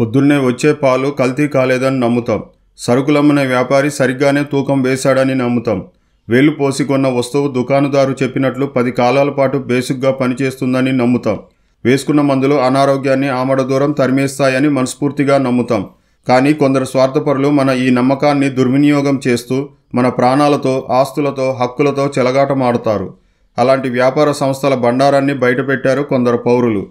పొద్దున్నే వచ్చే పాలు కల్తీ కాలేదని నమ్ముతాం సరుకులమ్మిన వ్యాపారి సరిగ్గానే తూకం వేశాడని నమ్ముతాం వేలు పోసి కొన్న వస్తువు దుకాణదారు చెప్పినట్లు పది కాలాల పాటు బేసిక్గా పనిచేస్తుందని నమ్ముతాం వేసుకున్న మందులు అనారోగ్యాన్ని ఆమడ దూరం తరిమేస్తాయని మనస్ఫూర్తిగా నమ్ముతాం కానీ కొందరు స్వార్థపరులు మన ఈ నమ్మకాన్ని దుర్వినియోగం చేస్తూ మన ప్రాణాలతో ఆస్తులతో హక్కులతో చెలగాటమాడుతారు అలాంటి వ్యాపార సంస్థల బండారాన్ని బయటపెట్టారు కొందరు పౌరులు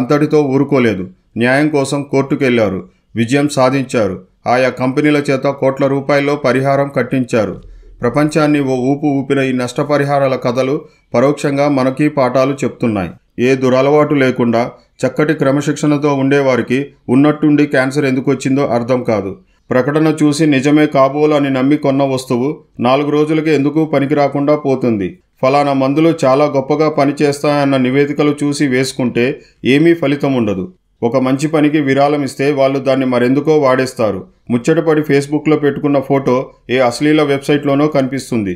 అంతటితో ఊరుకోలేదు న్యాయం కోసం కోర్టుకెళ్లారు విజయం సాధించారు ఆయా కంపెనీల చేత కోట్ల రూపాయల్లో పరిహారం కట్టించారు ప్రపంచాన్ని ఓ ఊపు ఊపిన ఈ నష్టపరిహారాల కథలు పరోక్షంగా మనకి పాఠాలు చెప్తున్నాయి ఏ దురలవాటు లేకుండా చక్కటి క్రమశిక్షణతో ఉండేవారికి ఉన్నట్టుండి క్యాన్సర్ ఎందుకు వచ్చిందో అర్థం కాదు ప్రకటన చూసి నిజమే కాబోలు అని నమ్మి కొన్న వస్తువు నాలుగు రోజులకి ఎందుకు పనికిరాకుండా పోతుంది ఫలానా మందులు చాలా గొప్పగా పనిచేస్తాయన్న నివేదికలు చూసి వేసుకుంటే ఏమీ ఫలితం ఉండదు ఒక మంచి పనికి విరాళం ఇస్తే వాళ్ళు దాన్ని మరెందుకో వాడేస్తారు ముచ్చటపడి ఫేస్బుక్లో పెట్టుకున్న ఫోటో ఏ అశ్లీల వెబ్సైట్లోనో కనిపిస్తుంది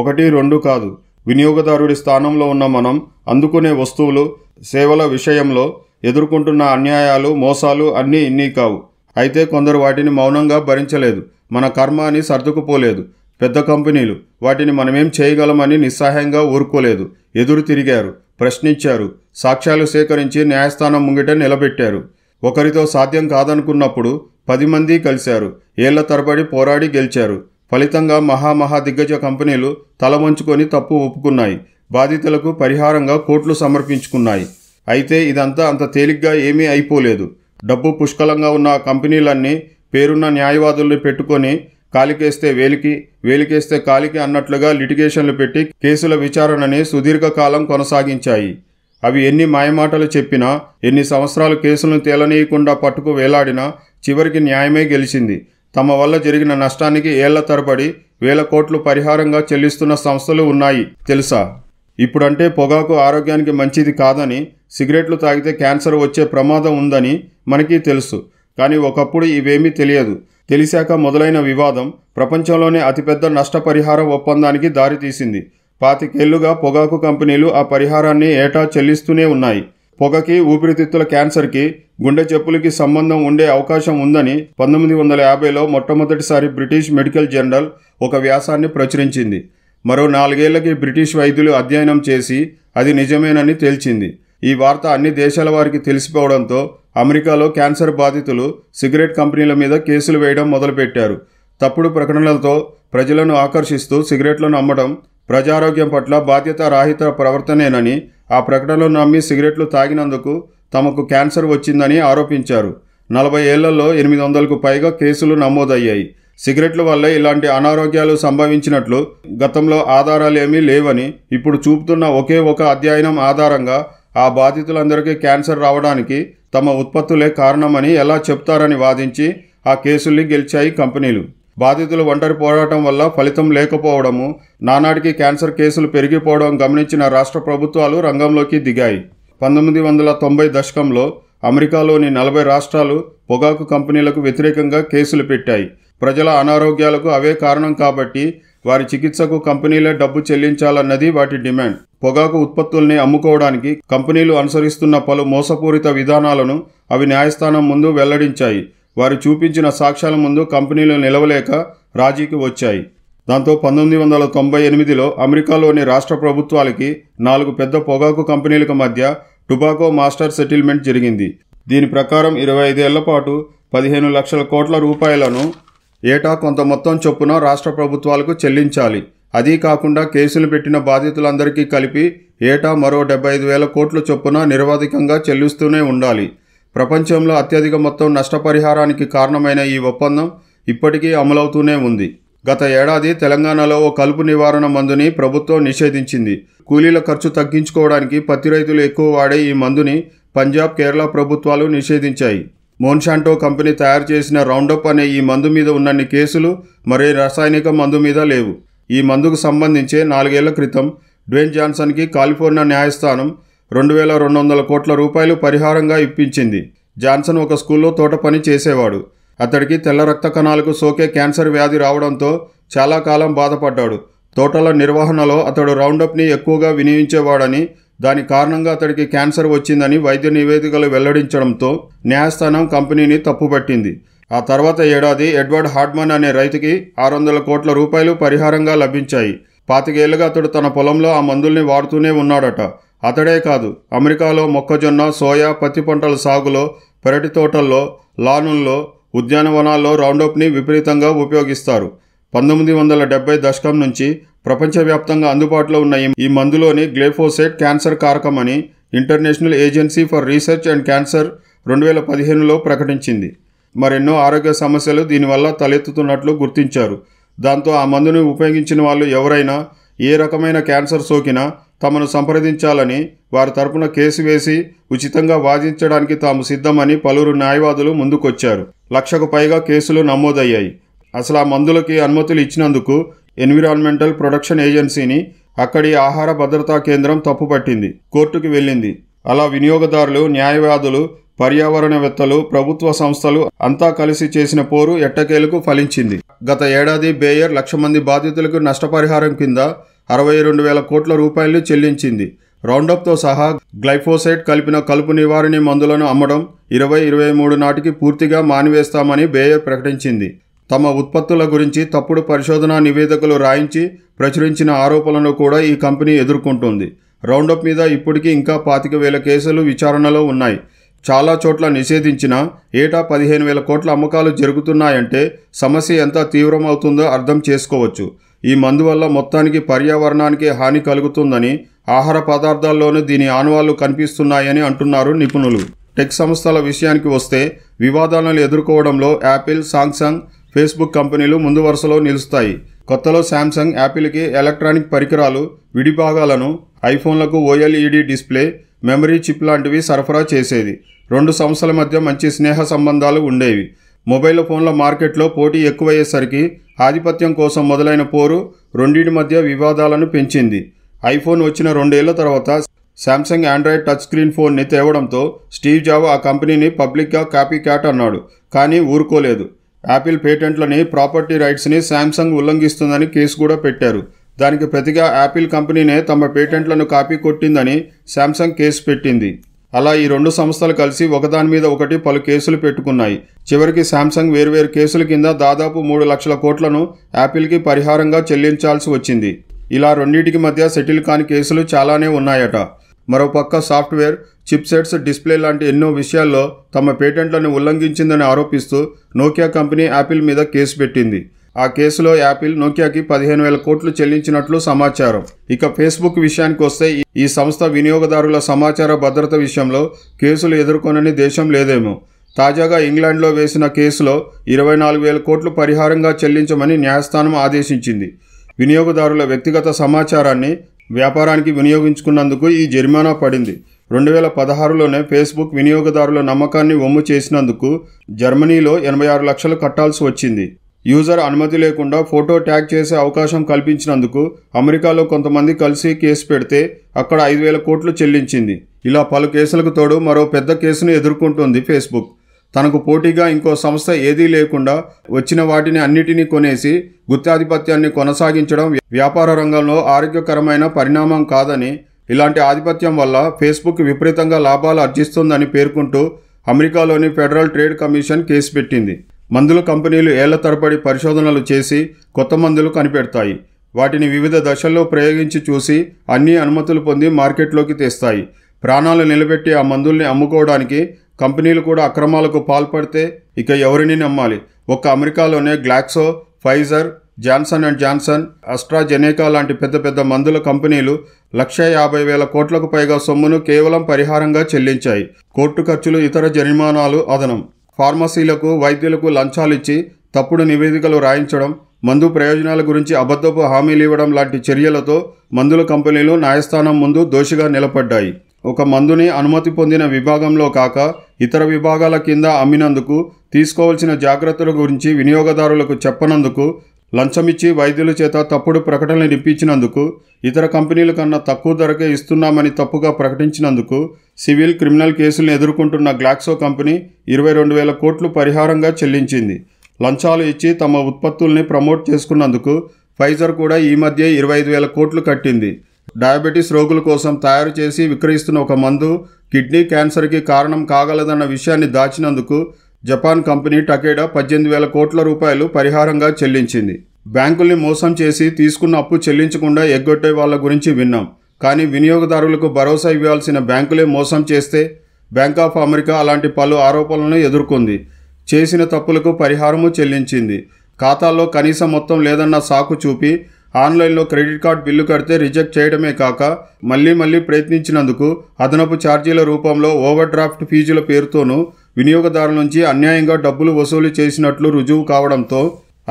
ఒకటి రెండు కాదు వినియోగదారుడి స్థానంలో ఉన్న మనం అందుకునే వస్తువులు సేవల విషయంలో ఎదుర్కొంటున్న అన్యాయాలు మోసాలు అన్నీ ఇన్నీ కావు అయితే కొందరు వాటిని మౌనంగా భరించలేదు మన కర్మ అని సర్దుకుపోలేదు పెద్ద కంపెనీలు వాటిని మనమేం చేయగలమని నిస్సహాయంగా ఊరుకోలేదు ఎదురు తిరిగారు ప్రశ్నించారు సాక్ష్యాలు సేకరించి న్యాయస్థానం ముంగిట నిలబెట్టారు ఒకరితో సాధ్యం కాదనుకున్నప్పుడు పది మంది కలిశారు ఏళ్ల తరబడి పోరాడి గెలిచారు ఫలితంగా మహామహా దిగ్గజ కంపెనీలు తలవంచుకొని తప్పు ఒప్పుకున్నాయి బాధితులకు పరిహారంగా కోట్లు సమర్పించుకున్నాయి అయితే ఇదంతా అంత తేలిగ్గా ఏమీ అయిపోలేదు డబ్బు పుష్కలంగా ఉన్న కంపెనీలన్నీ పేరున్న న్యాయవాదుల్ని పెట్టుకొని కాలికేస్తే వేలికి వేలికేస్తే కాలికి అన్నట్లుగా లిటిగేషన్లు పెట్టి కేసుల విచారణని సుదీర్ఘకాలం కొనసాగించాయి అవి ఎన్ని మాయమాటలు చెప్పినా ఎన్ని సంవత్సరాలు కేసులను తేలనీయకుండా పట్టుకు వేలాడినా చివరికి న్యాయమే గెలిచింది తమ వల్ల జరిగిన నష్టానికి ఏళ్ల తరబడి వేల కోట్లు పరిహారంగా చెల్లిస్తున్న సంస్థలు ఉన్నాయి తెలుసా ఇప్పుడంటే పొగాకు ఆరోగ్యానికి మంచిది కాదని సిగరెట్లు తాగితే క్యాన్సర్ వచ్చే ప్రమాదం ఉందని మనకి తెలుసు కానీ ఒకప్పుడు ఇవేమీ తెలియదు తెలిసాక మొదలైన వివాదం ప్రపంచంలోనే అతిపెద్ద నష్టపరిహార ఒప్పందానికి దారితీసింది పాతికేళ్లుగా పొగాకు కంపెనీలు ఆ పరిహారాన్ని ఏటా చెల్లిస్తూనే ఉన్నాయి పొగకి ఊపిరితిత్తుల క్యాన్సర్కి గుండె చెప్పులకి సంబంధం ఉండే అవకాశం ఉందని పంతొమ్మిది వందల యాభైలో మొట్టమొదటిసారి బ్రిటిష్ మెడికల్ జర్నల్ ఒక వ్యాసాన్ని ప్రచురించింది మరో నాలుగేళ్లకి బ్రిటిష్ వైద్యులు అధ్యయనం చేసి అది నిజమేనని తేల్చింది ఈ వార్త అన్ని దేశాల వారికి తెలిసిపోవడంతో అమెరికాలో క్యాన్సర్ బాధితులు సిగరెట్ కంపెనీల మీద కేసులు వేయడం మొదలుపెట్టారు తప్పుడు ప్రకటనలతో ప్రజలను ఆకర్షిస్తూ సిగరెట్లను అమ్మడం ప్రజారోగ్యం పట్ల బాధ్యత రాహిత ప్రవర్తనేనని ఆ ప్రకటనలు నమ్మి సిగరెట్లు తాగినందుకు తమకు క్యాన్సర్ వచ్చిందని ఆరోపించారు నలభై ఏళ్లలో ఎనిమిది వందలకు పైగా కేసులు నమోదయ్యాయి సిగరెట్ల వల్ల ఇలాంటి అనారోగ్యాలు సంభవించినట్లు గతంలో ఆధారాలేమీ లేవని ఇప్పుడు చూపుతున్న ఒకే ఒక అధ్యయనం ఆధారంగా ఆ బాధితులందరికీ క్యాన్సర్ రావడానికి తమ ఉత్పత్తులే కారణమని ఎలా చెప్తారని వాదించి ఆ కేసుల్ని గెలిచాయి కంపెనీలు బాధితులు ఒంటరి పోరాటం వల్ల ఫలితం లేకపోవడము నానాటికి క్యాన్సర్ కేసులు పెరిగిపోవడం గమనించిన రాష్ట్ర ప్రభుత్వాలు రంగంలోకి దిగాయి పంతొమ్మిది వందల తొంభై దశకంలో అమెరికాలోని నలభై రాష్ట్రాలు పొగాకు కంపెనీలకు వ్యతిరేకంగా కేసులు పెట్టాయి ప్రజల అనారోగ్యాలకు అవే కారణం కాబట్టి వారి చికిత్సకు కంపెనీలే డబ్బు చెల్లించాలన్నది వాటి డిమాండ్ పొగాకు ఉత్పత్తుల్ని అమ్ముకోవడానికి కంపెనీలు అనుసరిస్తున్న పలు మోసపూరిత విధానాలను అవి న్యాయస్థానం ముందు వెల్లడించాయి వారు చూపించిన సాక్ష్యాల ముందు కంపెనీలు నిలవలేక రాజీకి వచ్చాయి దాంతో పంతొమ్మిది వందల తొంభై ఎనిమిదిలో అమెరికాలోని రాష్ట్ర ప్రభుత్వాలకి నాలుగు పెద్ద పొగాకు కంపెనీలకు మధ్య టుబాకో మాస్టర్ సెటిల్మెంట్ జరిగింది దీని ప్రకారం ఇరవై ఐదేళ్ల పాటు పదిహేను లక్షల కోట్ల రూపాయలను ఏటా కొంత మొత్తం చొప్పున రాష్ట్ర ప్రభుత్వాలకు చెల్లించాలి అదీ కాకుండా కేసులు పెట్టిన బాధితులందరికీ కలిపి ఏటా మరో డెబ్బై ఐదు వేల కోట్ల చొప్పున నిరవధికంగా చెల్లిస్తూనే ఉండాలి ప్రపంచంలో అత్యధిక మొత్తం నష్టపరిహారానికి కారణమైన ఈ ఒప్పందం ఇప్పటికీ అమలవుతూనే ఉంది గత ఏడాది తెలంగాణలో ఓ కలుపు నివారణ మందుని ప్రభుత్వం నిషేధించింది కూలీల ఖర్చు తగ్గించుకోవడానికి పత్తి రైతులు ఎక్కువ వాడే ఈ మందుని పంజాబ్ కేరళ ప్రభుత్వాలు నిషేధించాయి మోన్షాంటో కంపెనీ తయారు చేసిన రౌండప్ అనే ఈ మందు మీద ఉన్నన్ని కేసులు మరే రసాయనిక మందు మీద లేవు ఈ మందుకు సంబంధించే నాలుగేళ్ల క్రితం డ్వేన్ జాన్సన్కి కాలిఫోర్నియా న్యాయస్థానం రెండు వేల రెండు వందల కోట్ల రూపాయలు పరిహారంగా ఇప్పించింది జాన్సన్ ఒక స్కూల్లో తోట పని చేసేవాడు అతడికి తెల్ల రక్త కణాలకు సోకే క్యాన్సర్ వ్యాధి రావడంతో చాలా కాలం బాధపడ్డాడు తోటల నిర్వహణలో అతడు రౌండప్ని ఎక్కువగా వినియోగించేవాడని దాని కారణంగా అతడికి క్యాన్సర్ వచ్చిందని వైద్య నివేదికలు వెల్లడించడంతో న్యాయస్థానం కంపెనీని తప్పుపట్టింది ఆ తర్వాత ఏడాది ఎడ్వర్డ్ హార్డ్మన్ అనే రైతుకి ఆరు వందల కోట్ల రూపాయలు పరిహారంగా లభించాయి పాతికేళ్లుగా అతడు తన పొలంలో ఆ మందుల్ని వాడుతూనే ఉన్నాడట అతడే కాదు అమెరికాలో మొక్కజొన్న సోయా పత్తి పంటల సాగులో పెరటి తోటల్లో లానుల్లో ఉద్యానవనాల్లో రౌండప్ని విపరీతంగా ఉపయోగిస్తారు పంతొమ్మిది వందల డెబ్బై దశకం నుంచి ప్రపంచవ్యాప్తంగా అందుబాటులో ఉన్న ఈ మందులోని గ్లేఫోసేట్ క్యాన్సర్ కారకం అని international agency for research and cancer రెండు వేల పదిహేనులో ప్రకటించింది మరెన్నో ఆరోగ్య సమస్యలు దీనివల్ల తలెత్తుతున్నట్లు గుర్తించారు దాంతో ఆ మందుని ఉపయోగించిన వాళ్ళు ఎవరైనా ఏ రకమైన క్యాన్సర్ సోకినా తమను సంప్రదించాలని వారి తరపున కేసు వేసి ఉచితంగా వాదించడానికి తాము సిద్ధమని పలువురు న్యాయవాదులు ముందుకొచ్చారు లక్షకు పైగా కేసులు నమోదయ్యాయి అసలు ఆ మందులకి అనుమతులు ఇచ్చినందుకు ఎన్విరాన్మెంటల్ ప్రొడక్షన్ ఏజెన్సీని అక్కడి ఆహార భద్రతా కేంద్రం తప్పుపట్టింది కోర్టుకి వెళ్ళింది అలా వినియోగదారులు న్యాయవాదులు పర్యావరణవేత్తలు ప్రభుత్వ సంస్థలు అంతా కలిసి చేసిన పోరు ఎట్టకేలకు ఫలించింది గత ఏడాది బేయర్ లక్ష మంది బాధితులకు నష్టపరిహారం కింద అరవై రెండు వేల కోట్ల రూపాయలు చెల్లించింది రౌండప్తో సహా గ్లైఫోసైట్ కలిపిన కలుపు నివారణ మందులను అమ్మడం ఇరవై ఇరవై మూడు నాటికి పూర్తిగా మానివేస్తామని బేయర్ ప్రకటించింది తమ ఉత్పత్తుల గురించి తప్పుడు పరిశోధనా నివేదికలు రాయించి ప్రచురించిన ఆరోపణలను కూడా ఈ కంపెనీ ఎదుర్కొంటుంది రౌండప్ మీద ఇప్పటికీ ఇంకా పాతిక వేల కేసులు విచారణలో ఉన్నాయి చాలా చోట్ల నిషేధించిన ఏటా పదిహేను వేల కోట్ల అమ్మకాలు జరుగుతున్నాయంటే సమస్య ఎంత తీవ్రమవుతుందో అర్థం చేసుకోవచ్చు ఈ మందు వల్ల మొత్తానికి పర్యావరణానికి హాని కలుగుతుందని ఆహార పదార్థాల్లోనూ దీని ఆనవాళ్లు కనిపిస్తున్నాయని అంటున్నారు నిపుణులు టెక్ సంస్థల విషయానికి వస్తే వివాదాలను ఎదుర్కోవడంలో యాపిల్ సాంసంగ్ ఫేస్బుక్ కంపెనీలు ముందు వరుసలో నిలుస్తాయి కొత్తలో శాంసంగ్ యాపిల్కి ఎలక్ట్రానిక్ పరికరాలు విడిభాగాలను ఐఫోన్లకు ఓఎల్ఈడి డిస్ప్లే మెమరీ చిప్ లాంటివి సరఫరా చేసేది రెండు సంస్థల మధ్య మంచి స్నేహ సంబంధాలు ఉండేవి మొబైల్ ఫోన్ల మార్కెట్లో పోటీ ఎక్కువయ్యేసరికి ఆధిపత్యం కోసం మొదలైన పోరు రెండింటి మధ్య వివాదాలను పెంచింది ఐఫోన్ వచ్చిన రెండేళ్ల తర్వాత శాంసంగ్ ఆండ్రాయిడ్ టచ్ స్క్రీన్ ఫోన్ని తేవడంతో స్టీవ్ జాబ్ ఆ కంపెనీని పబ్లిక్గా కాపీ క్యాట్ అన్నాడు కానీ ఊరుకోలేదు యాపిల్ పేటెంట్లని ప్రాపర్టీ రైట్స్ని శాంసంగ్ ఉల్లంఘిస్తుందని కేసు కూడా పెట్టారు దానికి ప్రతిగా యాపిల్ కంపెనీనే తమ పేటెంట్లను కాపీ కొట్టిందని శాంసంగ్ కేసు పెట్టింది అలా ఈ రెండు సంస్థలు కలిసి ఒకదాని మీద ఒకటి పలు కేసులు పెట్టుకున్నాయి చివరికి శాంసంగ్ వేర్వేరు కేసుల కింద దాదాపు మూడు లక్షల కోట్లను యాపిల్కి పరిహారంగా చెల్లించాల్సి వచ్చింది ఇలా రెండింటికి మధ్య సెటిల్ కాని కేసులు చాలానే ఉన్నాయట మరోపక్క సాఫ్ట్వేర్ చిప్సెట్స్ డిస్ప్లే లాంటి ఎన్నో విషయాల్లో తమ పేటెంట్లను ఉల్లంఘించిందని ఆరోపిస్తూ నోకియా కంపెనీ యాపిల్ మీద కేసు పెట్టింది ఆ కేసులో యాపిల్ నోకియాకి పదిహేను వేల కోట్లు చెల్లించినట్లు సమాచారం ఇక ఫేస్బుక్ విషయానికి వస్తే ఈ సంస్థ వినియోగదారుల సమాచార భద్రత విషయంలో కేసులు ఎదుర్కొనని దేశం లేదేమో తాజాగా ఇంగ్లాండ్లో వేసిన కేసులో ఇరవై నాలుగు వేల కోట్లు పరిహారంగా చెల్లించమని న్యాయస్థానం ఆదేశించింది వినియోగదారుల వ్యక్తిగత సమాచారాన్ని వ్యాపారానికి వినియోగించుకున్నందుకు ఈ జరిమానా పడింది రెండు వేల పదహారులోనే ఫేస్బుక్ వినియోగదారుల నమ్మకాన్ని వమ్ము చేసినందుకు జర్మనీలో ఎనభై ఆరు లక్షలు కట్టాల్సి వచ్చింది యూజర్ అనుమతి లేకుండా ఫోటో ట్యాగ్ చేసే అవకాశం కల్పించినందుకు అమెరికాలో కొంతమంది కలిసి కేసు పెడితే అక్కడ ఐదు వేల కోట్లు చెల్లించింది ఇలా పలు కేసులకు తోడు మరో పెద్ద కేసును ఎదుర్కొంటుంది ఫేస్బుక్ తనకు పోటీగా ఇంకో సంస్థ ఏదీ లేకుండా వచ్చిన వాటిని అన్నిటినీ కొనేసి గుత్తాధిపత్యాన్ని కొనసాగించడం వ్యాపార రంగంలో ఆరోగ్యకరమైన పరిణామం కాదని ఇలాంటి ఆధిపత్యం వల్ల ఫేస్బుక్ విపరీతంగా లాభాలు అర్జిస్తుందని పేర్కొంటూ అమెరికాలోని ఫెడరల్ ట్రేడ్ కమిషన్ కేసు పెట్టింది మందుల కంపెనీలు ఏళ్ల తరబడి పరిశోధనలు చేసి కొత్త మందులు కనిపెడతాయి వాటిని వివిధ దశల్లో ప్రయోగించి చూసి అన్ని అనుమతులు పొంది మార్కెట్లోకి తెస్తాయి ప్రాణాలు నిలబెట్టి ఆ మందుల్ని అమ్ముకోవడానికి కంపెనీలు కూడా అక్రమాలకు పాల్పడితే ఇక ఎవరిని నమ్మాలి ఒక్క అమెరికాలోనే Glaxo Pfizer Johnson and Johnson AstraZeneca లాంటి పెద్ద పెద్ద మందుల కంపెనీలు లక్ష యాభై వేల కోట్లకు పైగా సొమ్మును కేవలం పరిహారంగా చెల్లించాయి కోర్టు ఖర్చులు ఇతర జరిమానాలు అదనం ఫార్మసీలకు వైద్యులకు లంచాలిచ్చి తప్పుడు నివేదికలు రాయించడం మందు ప్రయోజనాల గురించి అబద్ధపు హామీలు ఇవ్వడం లాంటి చర్యలతో మందుల కంపెనీలు న్యాయస్థానం ముందు దోషిగా నిలబడ్డాయి ఒక మందుని అనుమతి పొందిన విభాగంలో కాక ఇతర విభాగాల కింద అమ్మినందుకు తీసుకోవాల్సిన జాగ్రత్తల గురించి వినియోగదారులకు చెప్పనందుకు లంచమిచ్చి వైద్యుల చేత తప్పుడు ప్రకటనలు నిప్పించినందుకు ఇతర కంపెనీల కన్నా తక్కువ ధరకే ఇస్తున్నామని తప్పుగా ప్రకటించినందుకు సివిల్ క్రిమినల్ కేసులను ఎదుర్కొంటున్న గ్లాక్సో కంపెనీ ఇరవై రెండు వేల కోట్లు పరిహారంగా చెల్లించింది లంచాలు ఇచ్చి తమ ఉత్పత్తుల్ని ప్రమోట్ చేసుకున్నందుకు ఫైజర్ కూడా ఈ మధ్య ఇరవై ఐదు వేల కోట్లు కట్టింది డయాబెటీస్ రోగుల కోసం తయారు చేసి విక్రయిస్తున్న ఒక మందు కిడ్నీ క్యాన్సర్కి కారణం కాగలదన్న విషయాన్ని దాచినందుకు జపాన్ కంపెనీ టకేడా పద్దెనిమిది వేల కోట్ల రూపాయలు పరిహారంగా చెల్లించింది బ్యాంకుల్ని మోసం చేసి తీసుకున్న అప్పు చెల్లించకుండా ఎగ్గొట్టే వాళ్ళ గురించి విన్నాం కానీ వినియోగదారులకు భరోసా ఇవ్వాల్సిన బ్యాంకులే మోసం చేస్తే బ్యాంక్ ఆఫ్ అమెరికా అలాంటి పలు ఆరోపణలను ఎదుర్కొంది చేసిన తప్పులకు పరిహారము చెల్లించింది ఖాతాలో కనీస మొత్తం లేదన్న సాకు చూపి ఆన్లైన్లో క్రెడిట్ కార్డ్ బిల్లు కడితే రిజెక్ట్ చేయడమే కాక మళ్లీ మళ్లీ ప్రయత్నించినందుకు అదనపు ఛార్జీల రూపంలో ఓవర్ డ్రాఫ్ట్ ఫీజుల పేరుతోనూ వినియోగదారుల నుంచి అన్యాయంగా డబ్బులు వసూలు చేసినట్లు రుజువు కావడంతో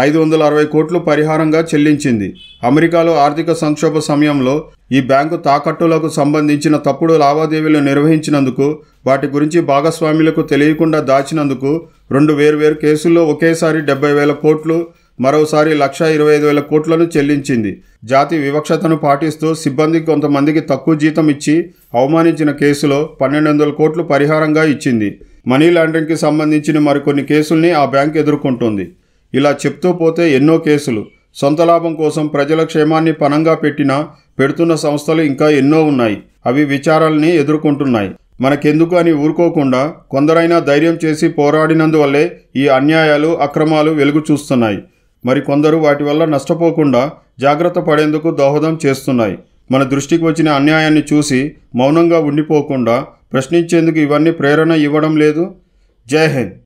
ఐదు వందల అరవై కోట్లు పరిహారంగా చెల్లించింది అమెరికాలో ఆర్థిక సంక్షోభ సమయంలో ఈ బ్యాంకు తాకట్టులకు సంబంధించిన తప్పుడు లావాదేవీలు నిర్వహించినందుకు వాటి గురించి భాగస్వాములకు తెలియకుండా దాచినందుకు రెండు వేర్వేరు కేసుల్లో ఒకేసారి డెబ్బై వేల కోట్లు మరోసారి లక్ష ఇరవై ఐదు వేల కోట్లను చెల్లించింది జాతి వివక్షతను పాటిస్తూ సిబ్బంది కొంతమందికి తక్కువ జీతం ఇచ్చి అవమానించిన కేసులో పన్నెండు వందల కోట్లు పరిహారంగా ఇచ్చింది మనీ లాండరింగ్కి సంబంధించిన మరికొన్ని కేసుల్ని ఆ బ్యాంక్ ఎదుర్కొంటుంది ఇలా చెప్తూ పోతే ఎన్నో కేసులు సొంత లాభం కోసం ప్రజల క్షేమాన్ని పనంగా పెట్టిన పెడుతున్న సంస్థలు ఇంకా ఎన్నో ఉన్నాయి అవి విచారాలని ఎదుర్కొంటున్నాయి మనకెందుకు అని ఊరుకోకుండా కొందరైనా ధైర్యం చేసి పోరాడినందువల్లే ఈ అన్యాయాలు అక్రమాలు వెలుగు చూస్తున్నాయి మరికొందరు వాటి వల్ల నష్టపోకుండా జాగ్రత్త పడేందుకు దోహదం చేస్తున్నాయి మన దృష్టికి వచ్చిన అన్యాయాన్ని చూసి మౌనంగా ఉండిపోకుండా ప్రశ్నించేందుకు ఇవన్నీ ప్రేరణ ఇవ్వడం లేదు జై హింద్